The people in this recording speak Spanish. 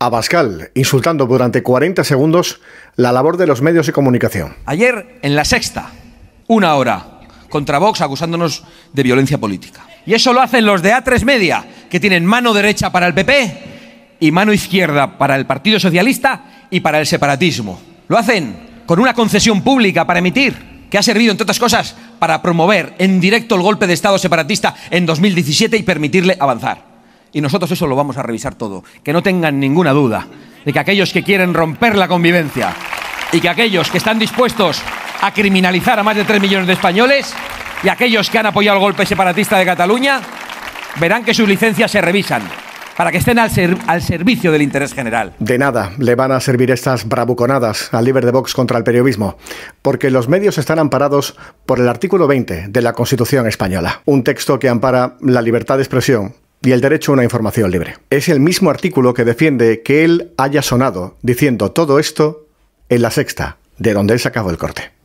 Abascal, insultando durante 40 segundos la labor de los medios de comunicación. Ayer, en la sexta, una hora, contra Vox acusándonos de violencia política. Y eso lo hacen los de A3 Media, que tienen mano derecha para el PP y mano izquierda para el Partido Socialista y para el separatismo. Lo hacen con una concesión pública para emitir, que ha servido, entre otras cosas, para promover en directo el golpe de Estado separatista en 2017 y permitirle avanzar y nosotros eso lo vamos a revisar todo. Que no tengan ninguna duda de que aquellos que quieren romper la convivencia y que aquellos que están dispuestos a criminalizar a más de 3 millones de españoles y aquellos que han apoyado el golpe separatista de Cataluña verán que sus licencias se revisan para que estén al, servicio del interés general. De nada le van a servir estas bravuconadas al Liber de Vox contra el periodismo, porque los medios están amparados por el artículo 20 de la Constitución española, un texto que ampara la libertad de expresión y el derecho a una información libre. Es el mismo artículo que defiende que él haya sonado diciendo todo esto en la sexta, de donde él sacaba el corte.